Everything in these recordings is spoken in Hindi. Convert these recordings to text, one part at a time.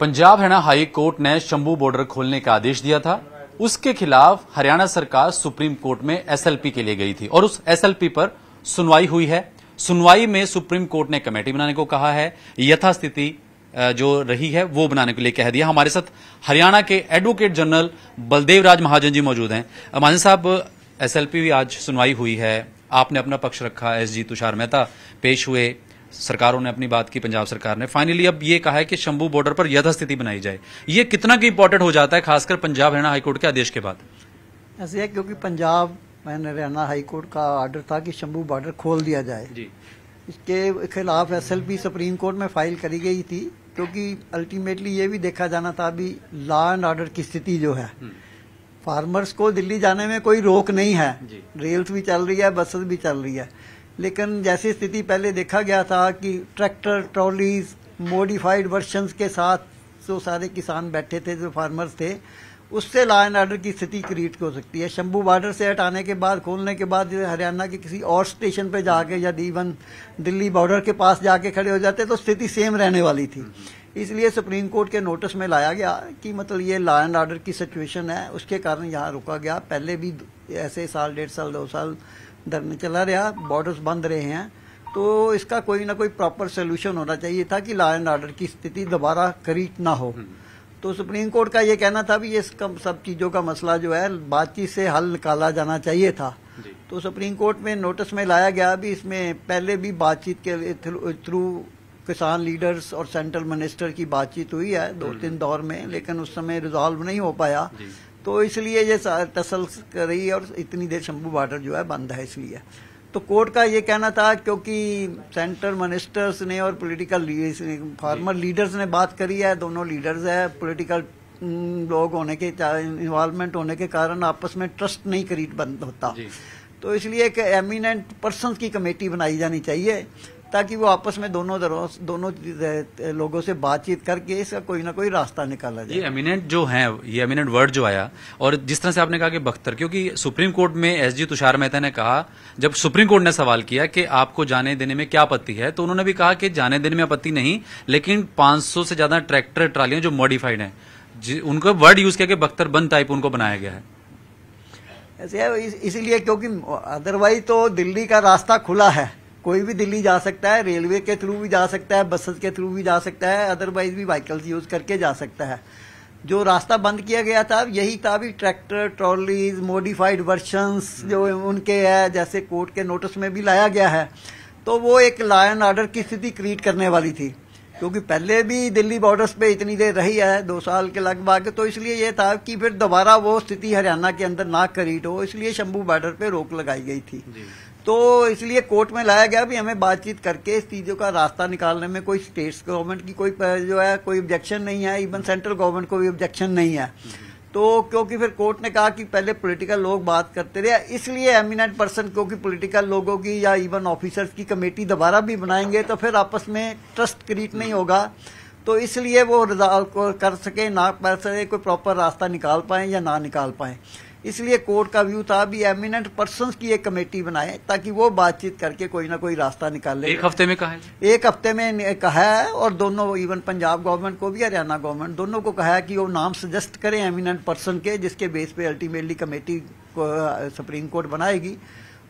पंजाब हरियाणा हाई कोर्ट ने शंभू बॉर्डर खोलने का आदेश दिया था उसके खिलाफ हरियाणा सरकार सुप्रीम कोर्ट में एसएलपी के लिए गई थी और उस एसएलपी पर सुनवाई हुई है सुनवाई में सुप्रीम कोर्ट ने कमेटी बनाने को कहा है यथास्थिति जो रही है वो बनाने के लिए कह दिया हमारे साथ हरियाणा के एडवोकेट जनरल बलदेव राज महाजन जी मौजूद हैं महाजन साहब एसएलपी भी आज सुनवाई हुई है आपने अपना पक्ष रखा एसजी तुषार मेहता पेश हुए सरकारों ने अपनी बात की पंजाब सरकार ने फाइनली अब ये कहा है कि शंभू बॉर्डर पर यथास्थिति बनाई जाए ये कितना की इंपॉर्टेंट हो जाता है खासकर पंजाब हरियाणा हाईकोर्ट के आदेश के बाद ऐसे है क्योंकि पंजाब हरियाणा हाईकोर्ट का ऑर्डर था कि शंभू बॉर्डर खोल दिया जाए जी इसके खिलाफ एसएलपी सुप्रीम कोर्ट में फाइल करी गई थी क्योंकि अल्टीमेटली ये भी देखा जाना था अभी लॉ एंड ऑर्डर की स्थिति जो है फार्मर्स हम्म। को दिल्ली जाने में कोई रोक नहीं है रेल्स भी चल रही है बसेस भी चल रही है लेकिन जैसी स्थिति पहले देखा गया था कि ट्रैक्टर ट्रॉलीज मॉडिफाइड वर्शंस के साथ जो सारे किसान बैठे थे जो फार्मर्स थे उससे लॉ एंड ऑर्डर की स्थिति क्रिएट हो सकती है शंभू बॉर्डर से हटाने के बाद खोलने के बाद हरियाणा के किसी और स्टेशन पर जाके या इवन दिल्ली बॉर्डर के पास जाके खड़े हो जाते तो स्थिति सेम रहने वाली थी इसलिए सुप्रीम कोर्ट के नोटिस में लाया गया कि मतलब ये लॉ एंड ऑर्डर की सिचुएशन है उसके कारण यहाँ रुका गया पहले भी ऐसे साल डेढ़ साल दो साल धरने चला रहा बॉर्डर्स बंद रहे हैं तो इसका कोई ना कोई प्रॉपर सोल्यूशन होना चाहिए था कि लॉ एंड ऑर्डर की स्थिति दोबारा करीब ना हो हम्म। तो सुप्रीम कोर्ट का ये कहना था भी ये सब चीज़ों का मसला जो है बातचीत से हल निकाला जाना चाहिए था तो सुप्रीम कोर्ट में नोटिस में लाया गया भी इसमें पहले भी बातचीत के थ्रू किसान लीडर्स और सेंट्रल मिनिस्टर की बातचीत हुई है दो हम्म। तीन दौर में लेकिन उस समय रिजॉल्व नहीं हो पाया तो इसलिए ये तसल कर रही है और इतनी देर शंभू बॉर्डर जो है बंद है इसलिए तो कोर्ट का ये कहना था क्योंकि सेंटर मिनिस्टर्स ने और पॉलिटिकल फार्मर लीडर्स ने बात करी है दोनों लीडर्स है पॉलिटिकल लोग होने के इन्वॉल्वमेंट होने के कारण आपस में ट्रस्ट नहीं करीब बंद होता तो इसलिए एक एमिनेंट पर्सन की कमेटी बनाई जानी चाहिए ताकि वो आपस में दोनों दोनों लोगों से बातचीत करके इसका कोई ना कोई रास्ता निकाला जाए ये एमिनेंट जो है ये एमिनेंट वर्ड जो आया और जिस तरह से आपने कहा कि बख्तर क्योंकि सुप्रीम कोर्ट में एस जी तुषार मेहता ने कहा जब सुप्रीम कोर्ट ने सवाल किया कि आपको जाने देने में क्या आपत्ति है तो उन्होंने भी कहा कि जाने देने में आपत्ति नहीं लेकिन पांच से ज्यादा ट्रैक्टर ट्रालियां जो मॉडिफाइड है उनको वर्ड यूज कि बख्तर बंद टाइप उनको बनाया गया है ऐसे इसीलिए क्योंकि अदरवाइज तो दिल्ली का रास्ता खुला है कोई भी दिल्ली जा सकता है रेलवे के थ्रू भी जा सकता है बसेस के थ्रू भी जा सकता है अदरवाइज भी व्हीकल्स यूज़ करके जा सकता है जो रास्ता बंद किया गया था यही था भी ट्रैक्टर ट्रॉलीज मॉडिफाइड वर्शंस जो उनके है जैसे कोर्ट के नोटिस में भी लाया गया है तो वो एक लॉ एंड ऑर्डर की स्थिति क्रिएट करने वाली थी क्योंकि पहले भी दिल्ली बॉर्डर्स पे इतनी देर रही है दो साल के लगभग तो इसलिए यह था कि फिर दोबारा वो स्थिति हरियाणा के अंदर ना करीट हो तो इसलिए शंभू बॉर्डर पे रोक लगाई गई थी तो इसलिए कोर्ट में लाया गया भी हमें बातचीत करके इस चीज़ों का रास्ता निकालने में कोई स्टेट गवर्नमेंट की कोई जो है कोई ऑब्जेक्शन नहीं है इवन सेंट्रल गवर्नमेंट को भी ऑब्जेक्शन नहीं है हम्म। तो क्योंकि फिर कोर्ट ने कहा कि पहले पॉलिटिकल लोग बात करते रहे इसलिए एमिनेंट पर्सन क्योंकि पॉलिटिकल लोगों की या इवन ऑफिसर्स की कमेटी दोबारा भी बनाएंगे तो फिर आपस में ट्रस्ट क्रिएट नहीं होगा तो इसलिए वो रिजॉल्व कर सके ना कर सके कोई प्रॉपर रास्ता निकाल पाए या ना निकाल पाएं इसलिए कोर्ट का व्यू था अभी एमिनेंट पर्सन की एक कमेटी बनाए ताकि वो बातचीत करके कोई ना कोई रास्ता निकाल ले एक हफ्ते में कहा है एक हफ्ते में कहा है और दोनों इवन पंजाब गवर्नमेंट को भी हरियाणा गवर्नमेंट दोनों को कहा है कि वो नाम सजेस्ट करें एमिनेंट पर्सन के जिसके बेस पे अल्टीमेटली कमेटी को सुप्रीम कोर्ट बनाएगी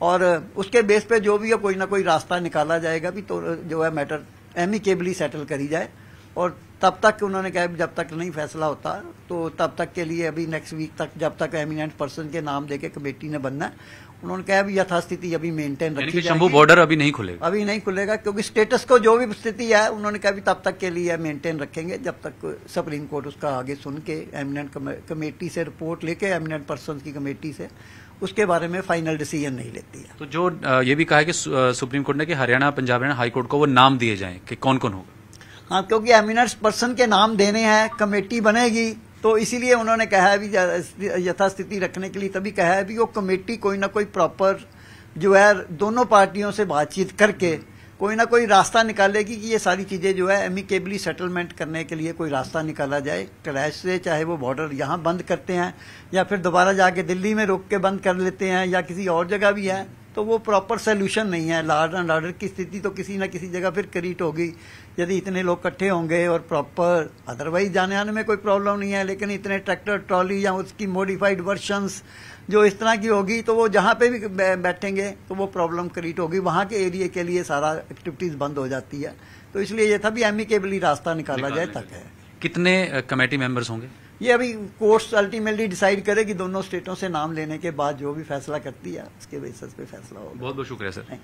और उसके बेस पे जो भी है कोई ना कोई रास्ता निकाला जाएगा भी तो जो है मैटर एमिकेबली सेटल करी जाए और तब तक उन्होंने कहा जब तक नहीं फैसला होता तो तब तक के लिए अभी नेक्स्ट वीक तक जब तक एमिनेंट पर्सन के नाम देके कमेटी ने बनना उन्होंने कहा अभी यथास्थिति अभी मेंटेन रखी शंभू बॉर्डर अभी नहीं खुलेगा अभी नहीं खुलेगा क्योंकि स्टेटस को जो भी स्थिति है उन्होंने कहा तब तक के लिए मेंटेन रखेंगे जब तक सुप्रीम कोर्ट उसका आगे सुन के एमिनेंट कमेटी से रिपोर्ट लेके एमिनेंट पर्सन की कमेटी से उसके बारे में फाइनल डिसीजन नहीं लेती है तो जो ये भी कहा है कि सुप्रीम कोर्ट ने कि हरियाणा पंजाब हरियाणा हाईकोर्ट को वो नाम दिए जाए कि कौन कौन होगा हाँ क्योंकि एमिनर्स पर्सन के नाम देने हैं कमेटी बनेगी तो इसीलिए उन्होंने कहा है भी यथास्थिति रखने के लिए तभी कहा है भी वो कमेटी कोई ना कोई प्रॉपर जो है दोनों पार्टियों से बातचीत करके कोई ना कोई रास्ता निकालेगी कि ये सारी चीज़ें जो है एमिकेबली सेटलमेंट करने के लिए कोई रास्ता निकाला जाए क्लैश से चाहे वो बॉर्डर यहाँ बंद करते हैं या फिर दोबारा जाके दिल्ली में रोक के बंद कर लेते हैं या किसी और जगह भी है तो वो प्रॉपर सोल्यूशन नहीं है लार्ड एंड ऑर्डर की स्थिति तो किसी ना किसी जगह फिर क्रिएट होगी यदि इतने लोग इकट्ठे होंगे और प्रॉपर अदरवाइज जाने आने में कोई प्रॉब्लम नहीं है लेकिन इतने ट्रैक्टर ट्रॉली या उसकी मॉडिफाइड वर्शंस जो इस तरह की होगी तो वो जहाँ पे भी बैठेंगे तो वो प्रॉब्लम क्रिएट होगी वहाँ के एरिए के लिए सारा एक्टिविटीज़ बंद हो जाती है तो इसलिए ये था भी एमिकेबली रास्ता निकाला जाए तक है कितने कमेटी मेंबर्स होंगे ये अभी कोर्ट अल्टीमेटली डिसाइड करे कि दोनों स्टेटों से नाम लेने के बाद जो भी फैसला करती है उसके बेसिस पे फैसला होगा बहुत बहुत शुक्रिया सर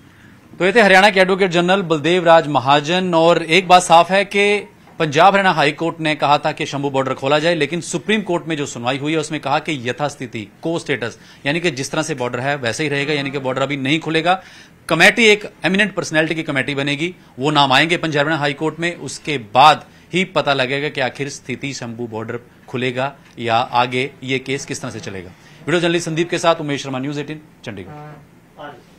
तो ये थे हरियाणा के एडवोकेट जनरल बलदेव राज महाजन और एक बात साफ है कि पंजाब हरियाणा हाई कोर्ट ने कहा था कि शंभू बॉर्डर खोला जाए लेकिन सुप्रीम कोर्ट में जो सुनवाई हुई है उसमें कहा कि यथास्थिति को स्टेटस यानी कि जिस तरह से बॉर्डर है वैसे ही रहेगा यानी कि बॉर्डर अभी नहीं खुलेगा कमेटी एक एमिनेंट पर्सनैलिटी की कमेटी बनेगी वो नाम आएंगे पंजाब हरियाणा हाईकोर्ट में उसके बाद ही पता लगेगा कि आखिर स्थिति शंभू बॉर्डर खुलेगा या आगे ये केस किस तरह से चलेगा वीडियो जर्नलिस्ट संदीप के साथ उमेश शर्मा न्यूज एटीन चंडीगढ़ हाँ,